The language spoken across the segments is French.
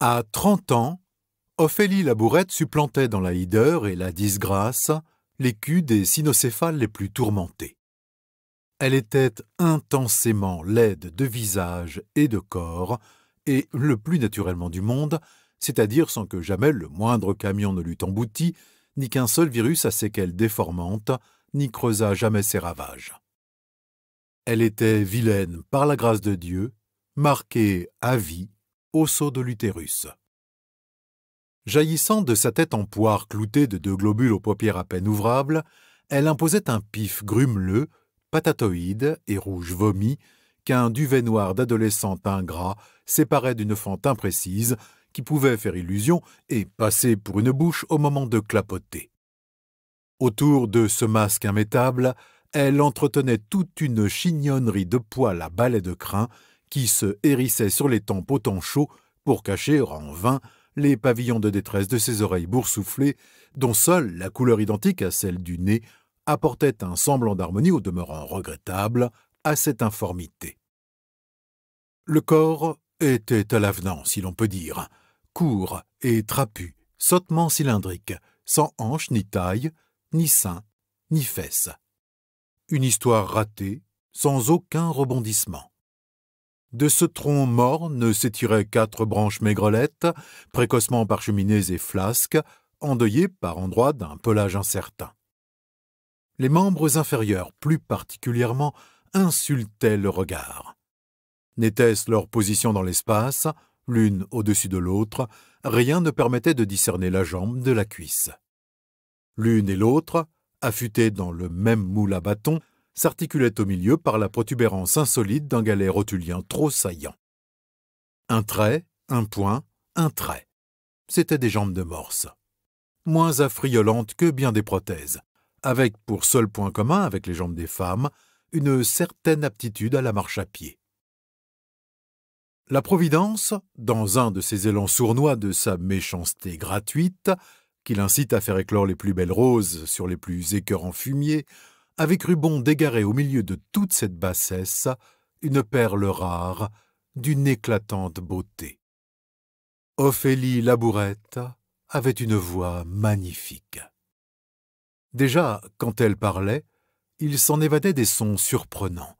À trente ans, Ophélie Labourette supplantait dans la hideur et la disgrâce l'écu des cynocéphales les plus tourmentés. Elle était intensément laide de visage et de corps, et le plus naturellement du monde, c'est-à-dire sans que jamais le moindre camion ne l'eût embouti, ni qu'un seul virus à séquelles déformantes n'y creusât jamais ses ravages. Elle était vilaine par la grâce de Dieu, marquée à vie seau de l'utérus. Jaillissant de sa tête en poire cloutée de deux globules aux paupières à peine ouvrables, elle imposait un pif grumeleux, patatoïde et rouge vomi qu'un duvet noir d'adolescent ingrat séparait d'une fente imprécise qui pouvait faire illusion et passer pour une bouche au moment de clapoter. Autour de ce masque immétable, elle entretenait toute une chignonnerie de poils à balai de crin qui se hérissait sur les tempes au temps chaud pour cacher en vain les pavillons de détresse de ses oreilles boursouflées, dont seule la couleur identique à celle du nez apportait un semblant d'harmonie au demeurant regrettable à cette informité. Le corps était à l'avenant, si l'on peut dire, court et trapu, sottement cylindrique, sans hanche ni taille, ni sein, ni fesses. Une histoire ratée, sans aucun rebondissement. De ce tronc morne s'étiraient quatre branches maigrelettes, précocement parcheminées et flasques, endeuillées par endroits d'un pelage incertain. Les membres inférieurs, plus particulièrement, insultaient le regard. N'était-ce leur position dans l'espace, l'une au-dessus de l'autre, rien ne permettait de discerner la jambe de la cuisse. L'une et l'autre, affûtées dans le même moule à bâton, s'articulait au milieu par la protubérance insolite d'un galet rotulien trop saillant. Un trait, un point, un trait. C'étaient des jambes de morse. Moins affriolantes que bien des prothèses, avec pour seul point commun avec les jambes des femmes, une certaine aptitude à la marche à pied. La Providence, dans un de ses élans sournois de sa méchanceté gratuite, qui l'incite à faire éclore les plus belles roses sur les plus écœurants fumiers, avec bon dégarer au milieu de toute cette bassesse, une perle rare, d'une éclatante beauté. Ophélie Labourette avait une voix magnifique. Déjà, quand elle parlait, il s'en évadait des sons surprenants,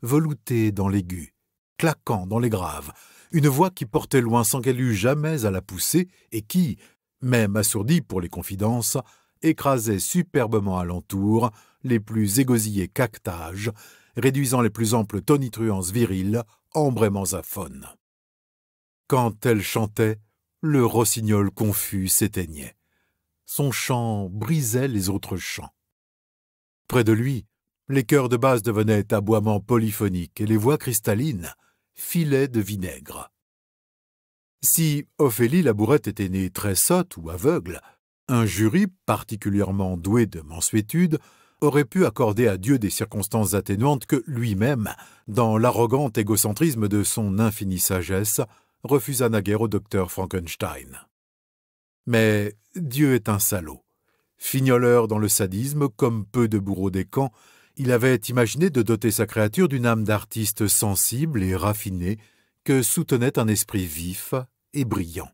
veloutés dans l'aigu, claquants dans les graves, une voix qui portait loin sans qu'elle eût jamais à la pousser et qui, même assourdie pour les confidences, écrasait superbement alentour les plus égosillés cactages, réduisant les plus amples tonitruances viriles en à faune. Quand elle chantait, le rossignol confus s'éteignait. Son chant brisait les autres chants. Près de lui, les chœurs de basse devenaient aboiements polyphoniques et les voix cristallines filaient de vinaigre. Si Ophélie Labourette était née très sotte ou aveugle, un jury particulièrement doué de mansuétude aurait pu accorder à Dieu des circonstances atténuantes que lui-même, dans l'arrogant égocentrisme de son infinie sagesse, refusa naguère au docteur Frankenstein. Mais Dieu est un salaud. Fignoleur dans le sadisme, comme peu de bourreaux des camps, il avait imaginé de doter sa créature d'une âme d'artiste sensible et raffinée que soutenait un esprit vif et brillant.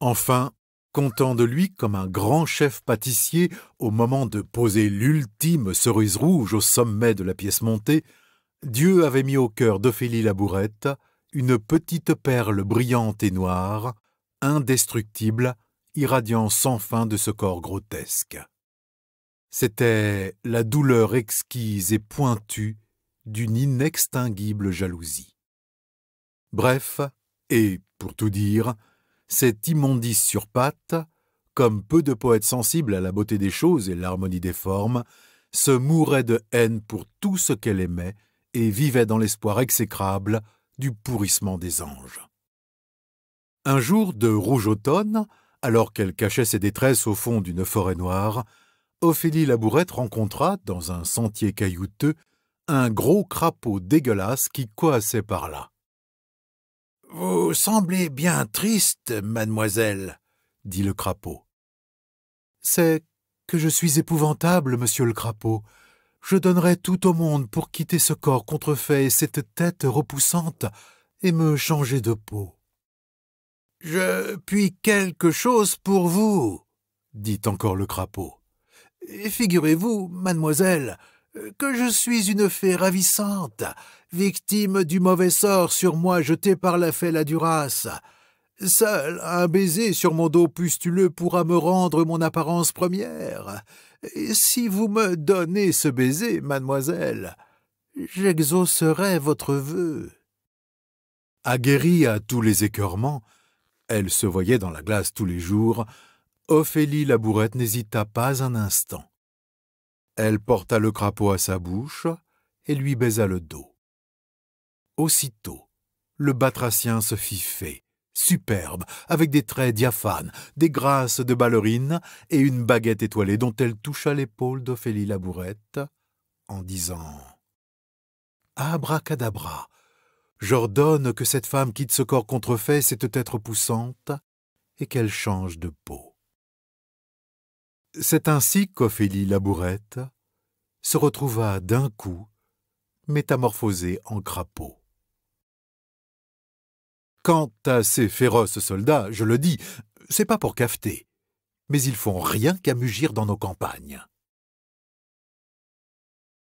Enfin, Content de lui comme un grand chef pâtissier au moment de poser l'ultime cerise rouge au sommet de la pièce montée, Dieu avait mis au cœur d'Ophélie Labourette une petite perle brillante et noire, indestructible, irradiant sans fin de ce corps grotesque. C'était la douleur exquise et pointue d'une inextinguible jalousie. Bref, et pour tout dire, cette immondice sur pattes, comme peu de poètes sensibles à la beauté des choses et l'harmonie des formes, se mourait de haine pour tout ce qu'elle aimait et vivait dans l'espoir exécrable du pourrissement des anges. Un jour de rouge automne, alors qu'elle cachait ses détresses au fond d'une forêt noire, Ophélie Labourette rencontra, dans un sentier caillouteux, un gros crapaud dégueulasse qui coassait par là. Vous semblez bien triste, mademoiselle, dit le crapaud. C'est que je suis épouvantable, monsieur le crapaud. Je donnerais tout au monde pour quitter ce corps contrefait et cette tête repoussante et me changer de peau. Je puis quelque chose pour vous, dit encore le crapaud. Figurez-vous, mademoiselle, que je suis une fée ravissante, victime du mauvais sort sur moi jeté par la fée la Duras. Seul un baiser sur mon dos pustuleux pourra me rendre mon apparence première. Et si vous me donnez ce baiser, mademoiselle, j'exaucerai votre vœu. Aguerrie à tous les écœurements, elle se voyait dans la glace tous les jours, Ophélie Labourette n'hésita pas un instant. Elle porta le crapaud à sa bouche et lui baisa le dos. Aussitôt, le batracien se fit fait, superbe, avec des traits diaphanes, des grâces de ballerine et une baguette étoilée dont elle toucha l'épaule d'Ophélie Labourette en disant Abracadabra, j'ordonne que cette femme quitte ce corps contrefait, cette tête poussante, et qu'elle change de peau. C'est ainsi qu'Ophélie Labourette se retrouva d'un coup métamorphosée en crapaud. Quant à ces féroces soldats, je le dis, c'est pas pour cafeter, mais ils font rien qu'à mugir dans nos campagnes.